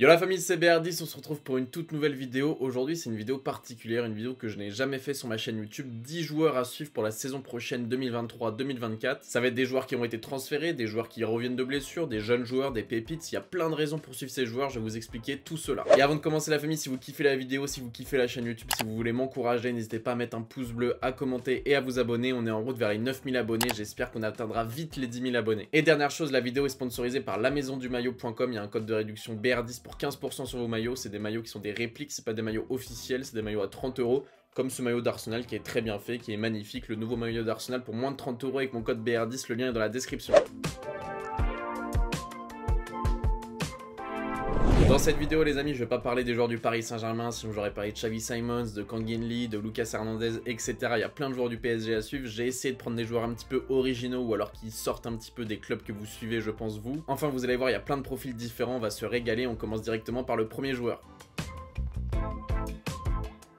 Yo la famille c'est br 10 on se retrouve pour une toute nouvelle vidéo. Aujourd'hui c'est une vidéo particulière, une vidéo que je n'ai jamais fait sur ma chaîne YouTube. 10 joueurs à suivre pour la saison prochaine 2023-2024. Ça va être des joueurs qui ont été transférés, des joueurs qui reviennent de blessures, des jeunes joueurs, des pépites. Il y a plein de raisons pour suivre ces joueurs, je vais vous expliquer tout cela. Et avant de commencer la famille, si vous kiffez la vidéo, si vous kiffez la chaîne YouTube, si vous voulez m'encourager, n'hésitez pas à mettre un pouce bleu, à commenter et à vous abonner. On est en route vers les 9000 abonnés, j'espère qu'on atteindra vite les 10 000 abonnés. Et dernière chose, la vidéo est sponsorisée par la maison il y a un code de réduction BR10 15% sur vos maillots. C'est des maillots qui sont des répliques, c'est pas des maillots officiels, c'est des maillots à 30 euros. Comme ce maillot d'Arsenal qui est très bien fait, qui est magnifique. Le nouveau maillot d'Arsenal pour moins de 30 euros avec mon code BR10, le lien est dans la description. Dans cette vidéo, les amis, je vais pas parler des joueurs du Paris Saint-Germain, sinon j'aurais parlé de Xavi Simons, de Kangin Lee, de Lucas Hernandez, etc. Il y a plein de joueurs du PSG à suivre. J'ai essayé de prendre des joueurs un petit peu originaux ou alors qui sortent un petit peu des clubs que vous suivez, je pense vous. Enfin, vous allez voir, il y a plein de profils différents, on va se régaler. On commence directement par le premier joueur.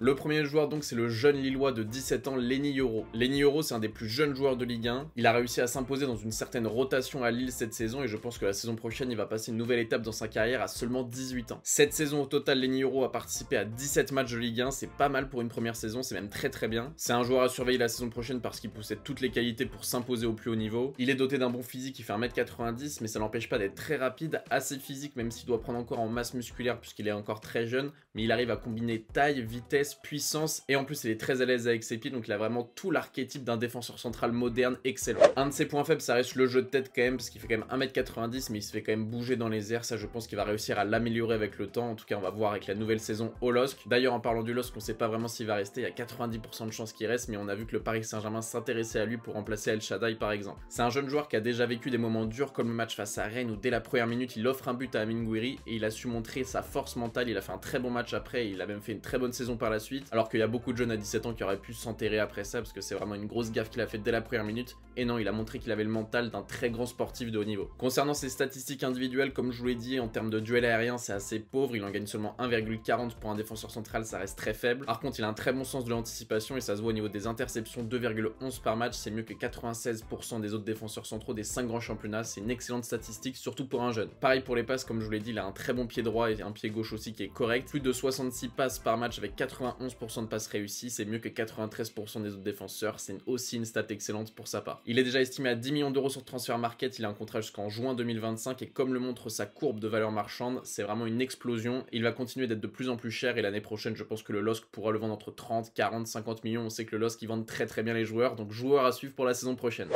Le premier joueur donc c'est le jeune Lillois de 17 ans, Lenny Euro. Lenny Euro c'est un des plus jeunes joueurs de Ligue 1. Il a réussi à s'imposer dans une certaine rotation à Lille cette saison et je pense que la saison prochaine il va passer une nouvelle étape dans sa carrière à seulement 18 ans. Cette saison au total, Lenny Euro a participé à 17 matchs de Ligue 1, c'est pas mal pour une première saison, c'est même très très bien. C'est un joueur à surveiller la saison prochaine parce qu'il possède toutes les qualités pour s'imposer au plus haut niveau. Il est doté d'un bon physique, il fait 1m90 mais ça l'empêche pas d'être très rapide, assez physique même s'il doit prendre encore en masse musculaire puisqu'il est encore très jeune, mais il arrive à combiner taille, vitesse, puissance et en plus il est très à l'aise avec ses pieds donc il a vraiment tout l'archétype d'un défenseur central moderne excellent. Un de ses points faibles ça reste le jeu de tête quand même parce qu'il fait quand même 1m90 mais il se fait quand même bouger dans les airs ça je pense qu'il va réussir à l'améliorer avec le temps en tout cas on va voir avec la nouvelle saison au LOSC. D'ailleurs en parlant du LOSC on sait pas vraiment s'il va rester, il y a 90% de chances qu'il reste mais on a vu que le Paris Saint-Germain s'intéressait à lui pour remplacer El Shaddai par exemple. C'est un jeune joueur qui a déjà vécu des moments durs comme le match face à Rennes où dès la première minute il offre un but à Amin et il a su montrer sa force mentale, il a fait un très bon match après, il a même fait une très bonne saison par la suite, alors qu'il y a beaucoup de jeunes à 17 ans qui auraient pu s'enterrer après ça, parce que c'est vraiment une grosse gaffe qu'il a fait dès la première minute, et non, il a montré qu'il avait le mental d'un très grand sportif de haut niveau. Concernant ses statistiques individuelles, comme je vous l'ai dit, en termes de duel aérien, c'est assez pauvre, il en gagne seulement 1,40 pour un défenseur central, ça reste très faible. Par contre, il a un très bon sens de l'anticipation, et ça se voit au niveau des interceptions, 2,11 par match, c'est mieux que 96% des autres défenseurs centraux des 5 grands championnats, c'est une excellente statistique, surtout pour un jeune. Pareil pour les passes, comme je vous l'ai dit, il a un très bon pied droit et un pied gauche aussi qui est correct. Plus de 66 passes par match avec 80 11% de passes réussies, c'est mieux que 93% des autres défenseurs, c'est aussi une stat excellente pour sa part. Il est déjà estimé à 10 millions d'euros sur transfert Market, il a un contrat jusqu'en juin 2025 et comme le montre sa courbe de valeur marchande, c'est vraiment une explosion. Il va continuer d'être de plus en plus cher et l'année prochaine, je pense que le LOSC pourra le vendre entre 30, 40, 50 millions. On sait que le LOSC, ils vendent très très bien les joueurs, donc joueur à suivre pour la saison prochaine.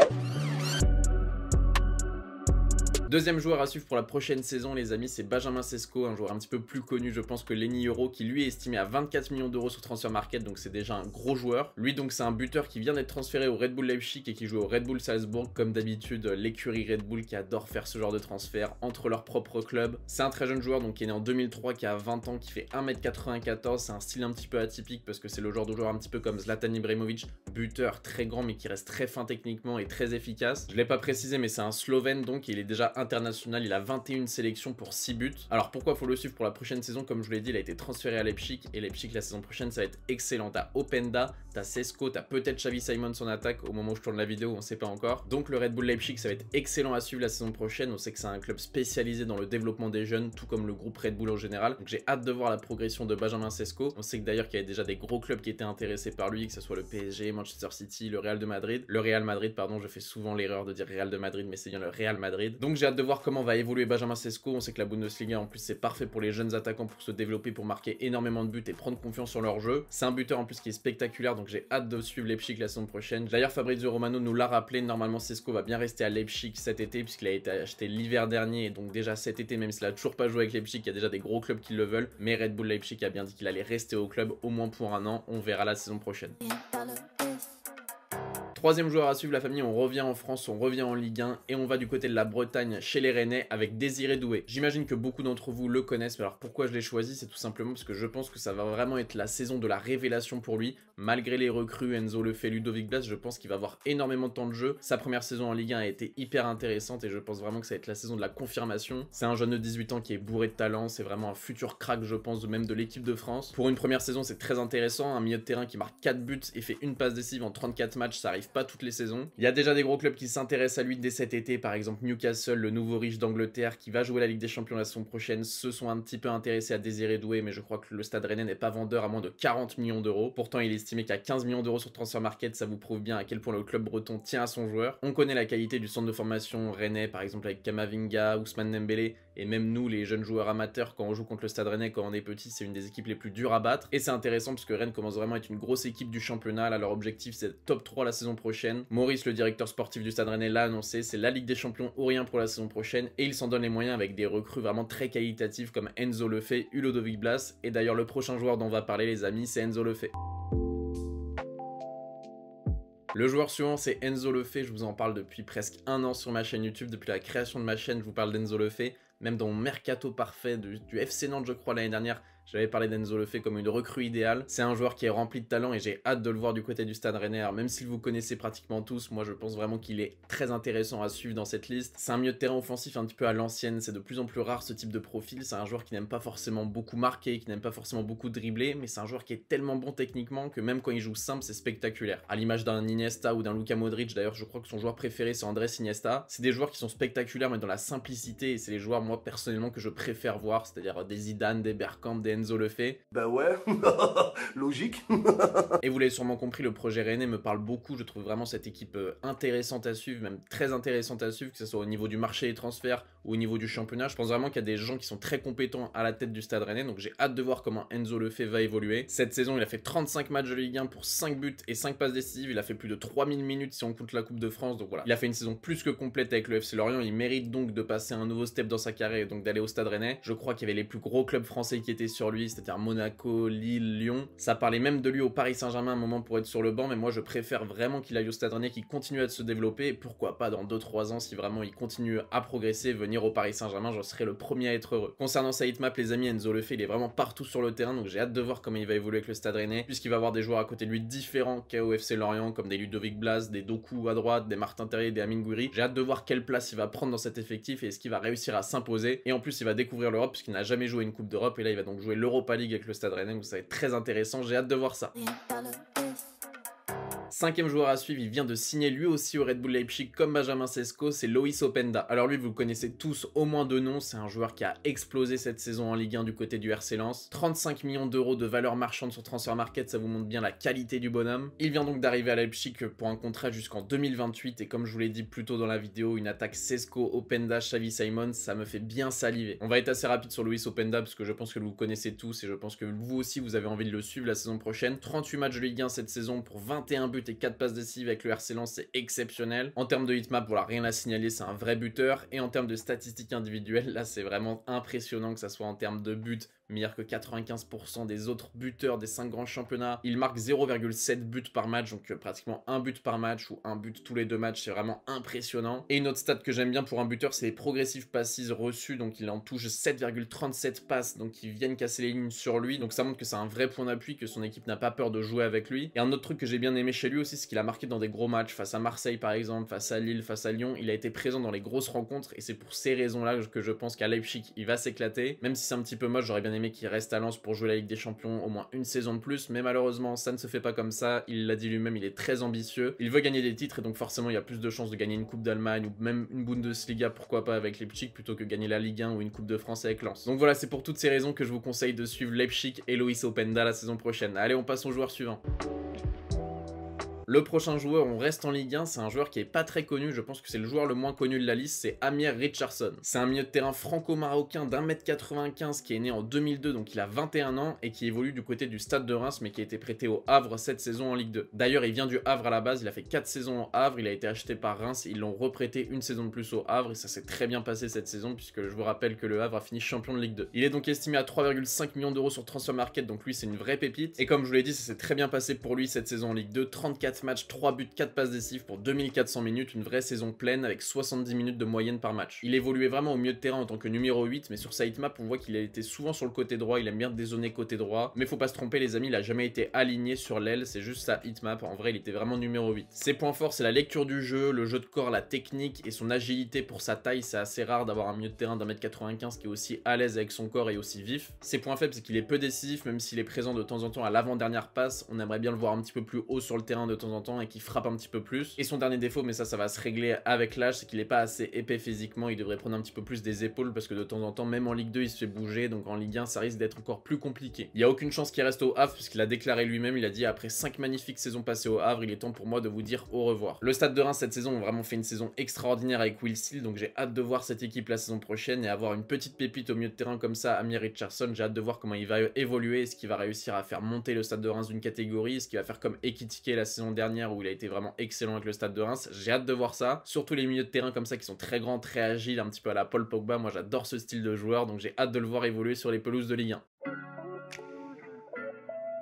Deuxième joueur à suivre pour la prochaine saison, les amis, c'est Benjamin Sesko, un joueur un petit peu plus connu, je pense, que Lenny Euro, qui lui est estimé à 24 millions d'euros sur Transfer Market, donc c'est déjà un gros joueur. Lui, donc, c'est un buteur qui vient d'être transféré au Red Bull Leipzig et qui joue au Red Bull Salzburg, comme d'habitude, l'écurie Red Bull qui adore faire ce genre de transfert entre leurs propres clubs. C'est un très jeune joueur, donc, qui est né en 2003, qui a 20 ans, qui fait 1m94, c'est un style un petit peu atypique parce que c'est le genre de joueur un petit peu comme Zlatan Ibrahimovic, buteur très grand mais qui reste très fin techniquement et très efficace. Je l'ai pas précisé, mais c'est un Slovène, donc il est déjà international, il a 21 sélections pour 6 buts. Alors pourquoi faut le suivre pour la prochaine saison Comme je vous l'ai dit, il a été transféré à Leipzig et Leipzig la saison prochaine, ça va être excellent. T'as Openda, t'as Sesco, t'as peut-être Xavi Simon son attaque au moment où je tourne la vidéo, on sait pas encore. Donc le Red Bull Leipzig, ça va être excellent à suivre la saison prochaine. On sait que c'est un club spécialisé dans le développement des jeunes, tout comme le groupe Red Bull en général. Donc j'ai hâte de voir la progression de Benjamin Sesco. On sait que d'ailleurs qu'il y a déjà des gros clubs qui étaient intéressés par lui, que ce soit le PSG, Manchester City, le Real de Madrid. Le Real Madrid, pardon, je fais souvent l'erreur de dire Real de Madrid, mais c'est bien le Real Madrid. Donc j'ai j'ai hâte de voir comment va évoluer Benjamin Sesko. On sait que la Bundesliga, en plus, c'est parfait pour les jeunes attaquants pour se développer, pour marquer énormément de buts et prendre confiance sur leur jeu. C'est un buteur en plus qui est spectaculaire, donc j'ai hâte de suivre Leipzig la saison prochaine. D'ailleurs, Fabrizio Romano nous l'a rappelé, normalement, Sesko va bien rester à Leipzig cet été, puisqu'il a été acheté l'hiver dernier, et donc déjà cet été, même s'il a toujours pas joué avec Leipzig, il y a déjà des gros clubs qui le veulent. Mais Red Bull Leipzig a bien dit qu'il allait rester au club au moins pour un an. On verra la saison prochaine. Troisième joueur à suivre, la famille, on revient en France, on revient en Ligue 1 et on va du côté de la Bretagne chez les Rennais avec Désiré Doué. J'imagine que beaucoup d'entre vous le connaissent, mais alors pourquoi je l'ai choisi C'est tout simplement parce que je pense que ça va vraiment être la saison de la révélation pour lui. Malgré les recrues, Enzo le fait, Ludovic Blas, je pense qu'il va avoir énormément de temps de jeu. Sa première saison en Ligue 1 a été hyper intéressante et je pense vraiment que ça va être la saison de la confirmation. C'est un jeune de 18 ans qui est bourré de talent, c'est vraiment un futur crack, je pense, même de l'équipe de France. Pour une première saison, c'est très intéressant. Un milieu de terrain qui marque 4 buts et fait une passe décisive en 34 matchs, ça arrive pas toutes les saisons. Il y a déjà des gros clubs qui s'intéressent à lui dès cet été, par exemple Newcastle, le nouveau riche d'Angleterre qui va jouer la Ligue des Champions la saison prochaine, se sont un petit peu intéressés à Désiré Doué, mais je crois que le Stade Rennais n'est pas vendeur à moins de 40 millions d'euros. Pourtant, il est estimé qu'à 15 millions d'euros sur Transfer Market, ça vous prouve bien à quel point le club breton tient à son joueur. On connaît la qualité du centre de formation Rennais, par exemple avec Kamavinga, Ousmane Dembélé, et même nous, les jeunes joueurs amateurs, quand on joue contre le Stade Rennais, quand on est petit, c'est une des équipes les plus dures à battre. Et c'est intéressant parce que Rennes commence vraiment à être une grosse équipe du championnat. Là, leur objectif, c'est top 3 la saison prochaine. Maurice, le directeur sportif du Stade Rennais, l'a annoncé. C'est la Ligue des Champions ou rien pour la saison prochaine. Et il s'en donne les moyens avec des recrues vraiment très qualitatives comme Enzo Lefebvre, Ulodovic Blas. Et d'ailleurs, le prochain joueur dont on va parler, les amis, c'est Enzo Lefebvre. Le joueur suivant, c'est Enzo Lefebvre. Je vous en parle depuis presque un an sur ma chaîne YouTube. Depuis la création de ma chaîne, je vous parle d'Enzo Lefebvre même dans mon mercato parfait du, du FC Nantes, je crois, l'année dernière, j'avais parlé d'Enzo Lefebvre comme une recrue idéale. C'est un joueur qui est rempli de talent et j'ai hâte de le voir du côté du Stade Rennais. même s'il vous connaissez pratiquement tous, moi je pense vraiment qu'il est très intéressant à suivre dans cette liste. C'est un milieu de terrain offensif un petit peu à l'ancienne. C'est de plus en plus rare ce type de profil. C'est un joueur qui n'aime pas forcément beaucoup marquer, qui n'aime pas forcément beaucoup dribbler, mais c'est un joueur qui est tellement bon techniquement que même quand il joue simple, c'est spectaculaire. À l'image d'un Iniesta ou d'un Luca Modric, d'ailleurs, je crois que son joueur préféré c'est Andrés Iniesta. C'est des joueurs qui sont spectaculaires mais dans la simplicité et c'est les joueurs moi personnellement que je préfère voir, c'est-à-dire des Zidane, des Bergkamp, des Enzo le fait. Bah ouais, logique. et vous l'avez sûrement compris, le projet René me parle beaucoup. Je trouve vraiment cette équipe euh, intéressante à suivre, même très intéressante à suivre, que ce soit au niveau du marché des transferts ou au niveau du championnat. Je pense vraiment qu'il y a des gens qui sont très compétents à la tête du stade Rennais, donc j'ai hâte de voir comment Enzo le fait va évoluer. Cette saison, il a fait 35 matchs de Ligue 1 pour 5 buts et 5 passes décisives. Il a fait plus de 3000 minutes si on compte la Coupe de France, donc voilà. Il a fait une saison plus que complète avec le FC Lorient. Il mérite donc de passer un nouveau step dans sa carrière et donc d'aller au stade Rennais. Je crois qu'il y avait les plus gros clubs français qui étaient sur lui, c'est-à-dire Monaco, Lille, Lyon. Ça parlait même de lui au Paris Saint-Germain un moment pour être sur le banc, mais moi je préfère vraiment qu'il aille au Stade Rennais, qu'il continue à se développer, pourquoi pas dans 2-3 ans, si vraiment il continue à progresser, venir au Paris Saint-Germain, je serai le premier à être heureux. Concernant sa hitmap, les amis, Enzo fait, il est vraiment partout sur le terrain, donc j'ai hâte de voir comment il va évoluer avec le Stade Rennais, puisqu'il va avoir des joueurs à côté de lui différents qu'au FC Lorient, comme des Ludovic Blas, des Doku à droite, des Martin Terrier, des Amin Gouiri. J'ai hâte de voir quelle place il va prendre dans cet effectif et est-ce qu'il va réussir à s'imposer. Et en plus, il va découvrir l'Europe, puisqu'il n'a jamais joué une Coupe d'Europe, et là, il va donc l'Europa League avec le Stade Rennais, ça va être très intéressant, j'ai hâte de voir ça. Cinquième joueur à suivre, il vient de signer lui aussi au Red Bull Leipzig comme Benjamin Sesko, c'est Loïs Openda. Alors lui, vous le connaissez tous au moins de nom, c'est un joueur qui a explosé cette saison en Ligue 1 du côté du RC Lens. 35 millions d'euros de valeur marchande sur Transfer Market, ça vous montre bien la qualité du bonhomme. Il vient donc d'arriver à Leipzig pour un contrat jusqu'en 2028 et comme je vous l'ai dit plus tôt dans la vidéo, une attaque Sesko, Openda, Xavi simon ça me fait bien saliver. On va être assez rapide sur Loïs Openda parce que je pense que vous le connaissez tous et je pense que vous aussi vous avez envie de le suivre la saison prochaine. 38 matchs de Ligue 1 cette saison pour 21 buts tes 4 passes décisives avec le RC Lens, c'est exceptionnel. En termes de hitmap, voilà, rien à signaler, c'est un vrai buteur. Et en termes de statistiques individuelles, là, c'est vraiment impressionnant que ça soit en termes de buts meilleur que 95% des autres buteurs des 5 grands championnats. Il marque 0,7 buts par match, donc euh, pratiquement un but par match ou un but tous les deux matchs, c'est vraiment impressionnant. Et une autre stat que j'aime bien pour un buteur, c'est les progressives passes reçues, donc il en touche 7,37 passes, donc ils viennent casser les lignes sur lui, donc ça montre que c'est un vrai point d'appui, que son équipe n'a pas peur de jouer avec lui. Et un autre truc que j'ai bien aimé chez lui aussi, c'est qu'il a marqué dans des gros matchs, face à Marseille par exemple, face à Lille, face à Lyon, il a été présent dans les grosses rencontres, et c'est pour ces raisons-là que je pense qu'à Leipzig, il va s'éclater, même si c'est un petit peu moche, j'aurais bien aimé reste à Lens pour jouer la Ligue des Champions au moins une saison de plus, mais malheureusement ça ne se fait pas comme ça, il l'a dit lui-même, il est très ambitieux, il veut gagner des titres et donc forcément il y a plus de chances de gagner une Coupe d'Allemagne ou même une Bundesliga, pourquoi pas avec Leipzig, plutôt que gagner la Ligue 1 ou une Coupe de France avec Lens. Donc voilà, c'est pour toutes ces raisons que je vous conseille de suivre Leipzig et Loïs Openda la saison prochaine. Allez, on passe au joueur suivant. Le prochain joueur, on reste en Ligue 1, c'est un joueur qui est pas très connu, je pense que c'est le joueur le moins connu de la liste, c'est Amir Richardson. C'est un milieu de terrain franco-marocain d'1m95 qui est né en 2002, donc il a 21 ans, et qui évolue du côté du Stade de Reims, mais qui a été prêté au Havre cette saison en Ligue 2. D'ailleurs, il vient du Havre à la base, il a fait 4 saisons au Havre, il a été acheté par Reims, ils l'ont reprêté une saison de plus au Havre, et ça s'est très bien passé cette saison, puisque je vous rappelle que le Havre a fini champion de Ligue 2. Il est donc estimé à 3,5 millions d'euros sur Transfer Market, donc lui c'est une vraie pépite, et comme je vous l'ai dit, ça s'est très bien passé pour lui cette saison en Ligue 2, 34 match, 3 buts, 4 passes décisives pour 2400 minutes, une vraie saison pleine avec 70 minutes de moyenne par match. Il évoluait vraiment au milieu de terrain en tant que numéro 8, mais sur sa map, on voit qu'il a été souvent sur le côté droit, il aime bien dézonner côté droit, mais faut pas se tromper les amis, il a jamais été aligné sur l'aile, c'est juste sa hitmap, en vrai il était vraiment numéro 8. Ses points forts, c'est la lecture du jeu, le jeu de corps, la technique et son agilité pour sa taille, c'est assez rare d'avoir un milieu de terrain d'un mètre 95 qui est aussi à l'aise avec son corps et aussi vif. Ses points faibles, c'est qu'il est peu décisif, même s'il est présent de temps en temps à l'avant-dernière passe, on aimerait bien le voir un petit peu plus haut sur le terrain de temps temps en temps et qui frappe un petit peu plus. Et son dernier défaut, mais ça, ça va se régler avec l'âge, c'est qu'il n'est pas assez épais physiquement. Il devrait prendre un petit peu plus des épaules parce que de temps en temps, même en Ligue 2, il se fait bouger. Donc en Ligue 1, ça risque d'être encore plus compliqué. Il n'y a aucune chance qu'il reste au Havre puisqu'il a déclaré lui-même. Il a dit après cinq magnifiques saisons passées au Havre, il est temps pour moi de vous dire au revoir. Le Stade de Reims cette saison ont vraiment fait une saison extraordinaire avec Will Seal. Donc j'ai hâte de voir cette équipe la saison prochaine et avoir une petite pépite au milieu de terrain comme ça, Amir Richardson. J'ai hâte de voir comment il va évoluer, est-ce qu'il va réussir à faire monter le Stade de Reims d'une catégorie, ce qui va faire comme équitiquer la saison dernière où il a été vraiment excellent avec le stade de Reims. J'ai hâte de voir ça. Surtout les milieux de terrain comme ça qui sont très grands, très agiles, un petit peu à la Paul Pogba. Moi j'adore ce style de joueur donc j'ai hâte de le voir évoluer sur les pelouses de Ligue 1.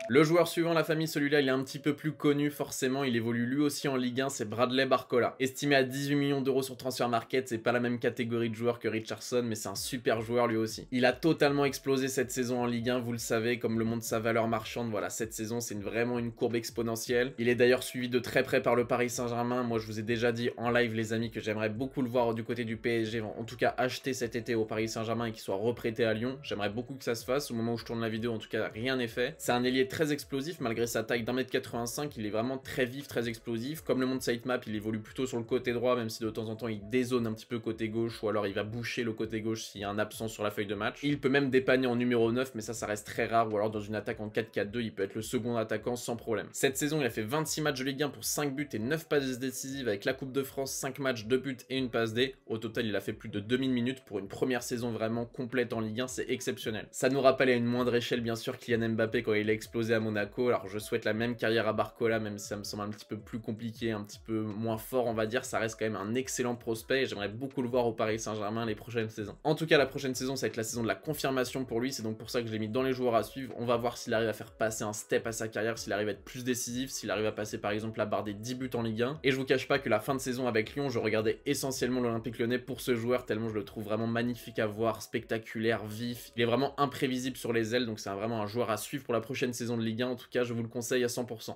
Le joueur suivant la famille, celui-là, il est un petit peu plus connu forcément, il évolue lui aussi en Ligue 1, c'est Bradley Barcola. Estimé à 18 millions d'euros sur Transfer Market, c'est pas la même catégorie de joueurs que Richardson, mais c'est un super joueur lui aussi. Il a totalement explosé cette saison en Ligue 1, vous le savez, comme le montre sa valeur marchande, voilà, cette saison c'est vraiment une courbe exponentielle. Il est d'ailleurs suivi de très près par le Paris Saint-Germain, moi je vous ai déjà dit en live les amis que j'aimerais beaucoup le voir du côté du PSG, en tout cas acheter cet été au Paris Saint-Germain et qu'il soit reprêté à Lyon, j'aimerais beaucoup que ça se fasse, au moment où je tourne la vidéo en tout cas rien n'est fait. C'est un ailier très explosif, malgré sa taille d'1m85, il est vraiment très vif, très explosif. Comme le monde side-map, il évolue plutôt sur le côté droit, même si de temps en temps il dézone un petit peu côté gauche, ou alors il va boucher le côté gauche s'il y a un absent sur la feuille de match. Il peut même dépanner en numéro 9, mais ça, ça reste très rare, ou alors dans une attaque en 4-4-2, il peut être le second attaquant sans problème. Cette saison, il a fait 26 matchs de Ligue 1 pour 5 buts et 9 passes décisives avec la Coupe de France, 5 matchs, 2 buts et une passe D. Au total, il a fait plus de 2000 minutes pour une première saison vraiment complète en Ligue 1, c'est exceptionnel. Ça nous rappelle à une moindre échelle, bien sûr, Kylian Mbappé quand il a explosé à Monaco. Alors je souhaite la même carrière à Barcola, même si ça me semble un petit peu plus compliqué, un petit peu moins fort, on va dire. Ça reste quand même un excellent prospect et j'aimerais beaucoup le voir au Paris Saint-Germain les prochaines saisons. En tout cas, la prochaine saison, ça va être la saison de la confirmation pour lui. C'est donc pour ça que je l'ai mis dans les joueurs à suivre. On va voir s'il arrive à faire passer un step à sa carrière, s'il arrive à être plus décisif, s'il arrive à passer par exemple la barre des 10 buts en Ligue 1. Et je vous cache pas que la fin de saison avec Lyon, je regardais essentiellement l'Olympique lyonnais pour ce joueur, tellement je le trouve vraiment magnifique à voir, spectaculaire, vif. Il est vraiment imprévisible sur les ailes, donc c'est vraiment un joueur à suivre pour la prochaine saison de En tout cas, je vous le conseille à 100%.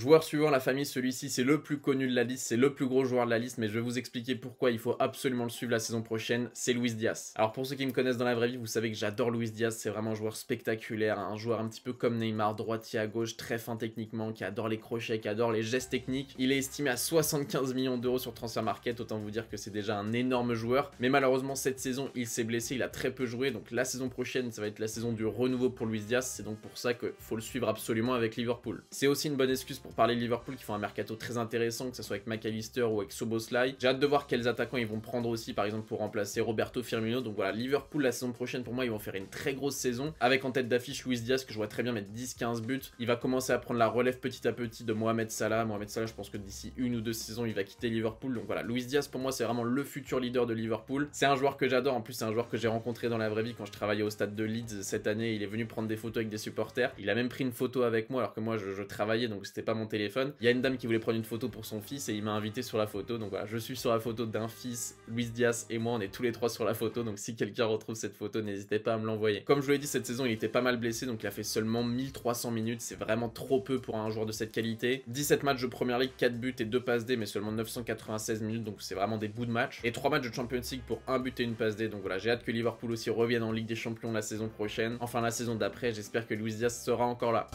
Joueur suivant la famille, celui-ci c'est le plus connu de la liste, c'est le plus gros joueur de la liste, mais je vais vous expliquer pourquoi il faut absolument le suivre la saison prochaine, c'est Luis Diaz. Alors pour ceux qui me connaissent dans la vraie vie, vous savez que j'adore Luis Diaz, c'est vraiment un joueur spectaculaire, un joueur un petit peu comme Neymar, droitier à gauche, très fin techniquement, qui adore les crochets, qui adore les gestes techniques. Il est estimé à 75 millions d'euros sur Transfer Market, autant vous dire que c'est déjà un énorme joueur, mais malheureusement cette saison il s'est blessé, il a très peu joué, donc la saison prochaine ça va être la saison du renouveau pour Luis Diaz, c'est donc pour ça qu'il faut le suivre absolument avec Liverpool. C'est aussi une bonne excuse pour pour parler de Liverpool qui font un mercato très intéressant, que ce soit avec McAllister ou avec Soboslai. J'ai hâte de voir quels attaquants ils vont prendre aussi, par exemple, pour remplacer Roberto Firmino. Donc voilà, Liverpool la saison prochaine, pour moi, ils vont faire une très grosse saison avec en tête d'affiche Luis Diaz que je vois très bien mettre 10-15 buts. Il va commencer à prendre la relève petit à petit de Mohamed Salah. Mohamed Salah, je pense que d'ici une ou deux saisons, il va quitter Liverpool. Donc voilà, Luis Diaz pour moi, c'est vraiment le futur leader de Liverpool. C'est un joueur que j'adore. En plus, c'est un joueur que j'ai rencontré dans la vraie vie quand je travaillais au stade de Leeds cette année. Il est venu prendre des photos avec des supporters. Il a même pris une photo avec moi alors que moi, je, travaillais, donc c'était pas téléphone. Il y a une dame qui voulait prendre une photo pour son fils et il m'a invité sur la photo. Donc voilà, je suis sur la photo d'un fils, Luis Diaz et moi, on est tous les trois sur la photo. Donc si quelqu'un retrouve cette photo, n'hésitez pas à me l'envoyer. Comme je vous l'ai dit, cette saison, il était pas mal blessé, donc il a fait seulement 1300 minutes. C'est vraiment trop peu pour un joueur de cette qualité. 17 matchs de Première ligue, 4 buts et 2 passes D, mais seulement 996 minutes, donc c'est vraiment des bouts de match. Et 3 matchs de Champions League pour 1 but et une passe D. Donc voilà, j'ai hâte que Liverpool aussi revienne en Ligue des Champions la saison prochaine. Enfin la saison d'après, j'espère que Luis Diaz sera encore là.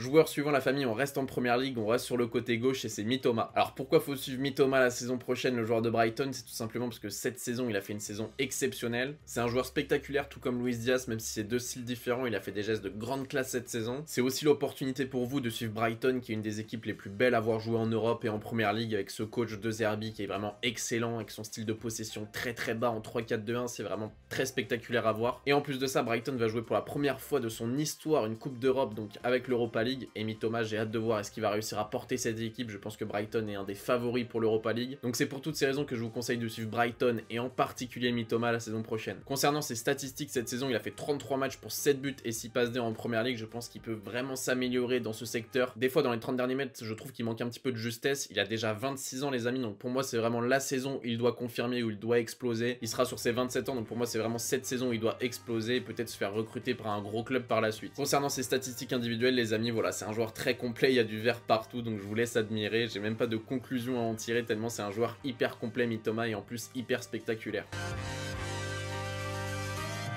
Joueur suivant la famille, on reste en première ligue, on reste sur le côté gauche et c'est Mitoma. Alors pourquoi faut suivre Mitoma la saison prochaine, le joueur de Brighton C'est tout simplement parce que cette saison, il a fait une saison exceptionnelle. C'est un joueur spectaculaire, tout comme Luis Diaz, même si c'est deux styles différents, il a fait des gestes de grande classe cette saison. C'est aussi l'opportunité pour vous de suivre Brighton, qui est une des équipes les plus belles à avoir joué en Europe et en première ligue, avec ce coach de Zerbi qui est vraiment excellent, avec son style de possession très très bas en 3-4-2-1, c'est vraiment très spectaculaire à voir. Et en plus de ça, Brighton va jouer pour la première fois de son histoire une Coupe d'Europe, donc avec l'Europa League et Thomas, j'ai hâte de voir est-ce qu'il va réussir à porter cette équipe. Je pense que Brighton est un des favoris pour l'Europa League. Donc c'est pour toutes ces raisons que je vous conseille de suivre Brighton et en particulier Mitoma la saison prochaine. Concernant ses statistiques cette saison, il a fait 33 matchs pour 7 buts et 6 passes d'air en première ligue. Je pense qu'il peut vraiment s'améliorer dans ce secteur. Des fois dans les 30 derniers mètres, je trouve qu'il manque un petit peu de justesse. Il a déjà 26 ans les amis, donc pour moi c'est vraiment la saison où il doit confirmer, où il doit exploser. Il sera sur ses 27 ans, donc pour moi c'est vraiment cette saison où il doit exploser et peut-être se faire recruter par un gros club par la suite. Concernant ses statistiques individuelles les amis, voilà, c'est un joueur très complet, il y a du vert partout, donc je vous laisse admirer. J'ai même pas de conclusion à en tirer tellement c'est un joueur hyper complet, Mitoma, et en plus hyper spectaculaire.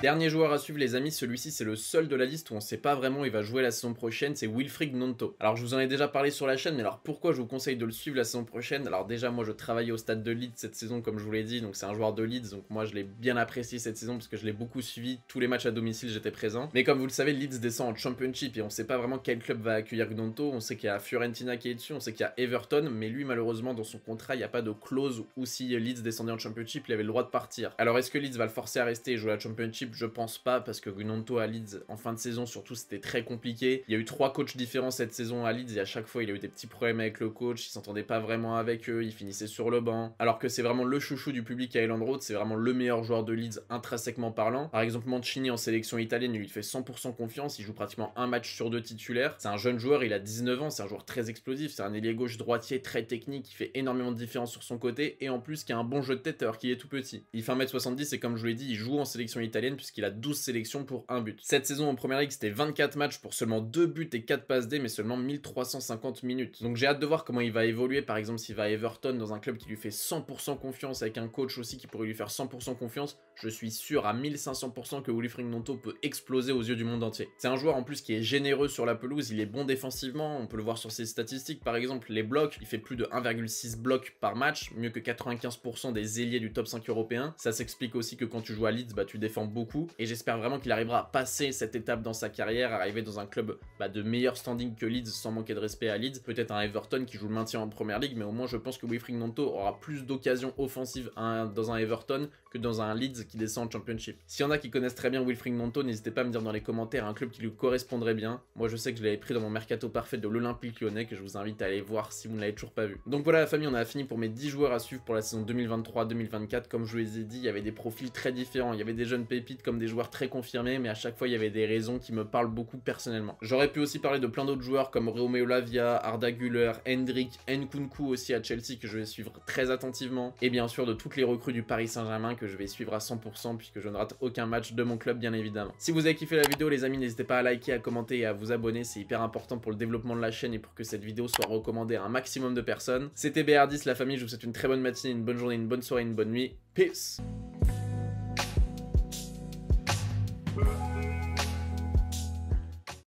Dernier joueur à suivre les amis, celui-ci c'est le seul de la liste où on sait pas vraiment où il va jouer la saison prochaine, c'est Wilfried Nonto. Alors je vous en ai déjà parlé sur la chaîne, mais alors pourquoi je vous conseille de le suivre la saison prochaine Alors déjà moi je travaillais au stade de Leeds cette saison comme je vous l'ai dit, donc c'est un joueur de Leeds, donc moi je l'ai bien apprécié cette saison parce que je l'ai beaucoup suivi, tous les matchs à domicile j'étais présent. Mais comme vous le savez, Leeds descend en Championship et on ne sait pas vraiment quel club va accueillir Nonto, on sait qu'il y a Fiorentina qui est dessus, on sait qu'il y a Everton, mais lui malheureusement dans son contrat il n'y a pas de clause où si Leeds descendait en Championship il avait le droit de partir. Alors est-ce que Leeds va le forcer à rester et jouer à Championship je pense pas, parce que Gunonto à Leeds, en fin de saison, surtout, c'était très compliqué. Il y a eu trois coachs différents cette saison à Leeds, et à chaque fois, il a eu des petits problèmes avec le coach, il s'entendait pas vraiment avec eux, il finissait sur le banc. Alors que c'est vraiment le chouchou du public à Island Road, c'est vraiment le meilleur joueur de Leeds intrinsèquement parlant. Par exemple, Mancini en sélection italienne, il lui fait 100% confiance, il joue pratiquement un match sur deux titulaires. C'est un jeune joueur, il a 19 ans, c'est un joueur très explosif, c'est un ailier gauche droitier très technique qui fait énormément de différence sur son côté et en plus qui a un bon jeu de tête alors qu'il est tout petit. Il fait 1m70 et comme je vous l'ai dit, il joue en sélection italienne puisqu'il a 12 sélections pour un but. Cette saison en première ligue, c'était 24 matchs pour seulement 2 buts et 4 passes D, mais seulement 1350 minutes. Donc j'ai hâte de voir comment il va évoluer, par exemple s'il va à Everton dans un club qui lui fait 100% confiance, avec un coach aussi qui pourrait lui faire 100% confiance, je suis sûr à 1500% que Wilfried Nonto peut exploser aux yeux du monde entier. C'est un joueur en plus qui est généreux sur la pelouse, il est bon défensivement, on peut le voir sur ses statistiques par exemple, les blocs, il fait plus de 1,6 blocs par match, mieux que 95% des ailiers du top 5 européen. Ça s'explique aussi que quand tu joues à Leeds, bah, tu défends beaucoup et j'espère vraiment qu'il arrivera à passer cette étape dans sa carrière, arriver dans un club bah, de meilleur standing que Leeds, sans manquer de respect à Leeds. Peut-être un Everton qui joue le maintien en première ligue, mais au moins je pense que Wilfried Nanto aura plus d'occasions offensives dans un Everton que dans un Leeds qui descend en Championship. S'il y en a qui connaissent très bien Wilfried Nanto, n'hésitez pas à me dire dans les commentaires un club qui lui correspondrait bien. Moi je sais que je l'avais pris dans mon mercato parfait de l'Olympique lyonnais que je vous invite à aller voir si vous ne l'avez toujours pas vu. Donc voilà la famille, on a fini pour mes 10 joueurs à suivre pour la saison 2023-2024. Comme je vous ai dit, il y avait des profils très différents, il y avait des jeunes pépites comme des joueurs très confirmés, mais à chaque fois il y avait des raisons qui me parlent beaucoup personnellement. J'aurais pu aussi parler de plein d'autres joueurs comme Romeo Lavia, Arda Güler, Hendrik, Nkunku aussi à Chelsea que je vais suivre très attentivement, et bien sûr de toutes les recrues du Paris Saint-Germain que je vais suivre à 100% puisque je ne rate aucun match de mon club bien évidemment. Si vous avez kiffé la vidéo les amis, n'hésitez pas à liker, à commenter et à vous abonner, c'est hyper important pour le développement de la chaîne et pour que cette vidéo soit recommandée à un maximum de personnes. C'était BR10, la famille, je vous souhaite une très bonne matinée, une bonne journée, une bonne soirée, une bonne nuit. Peace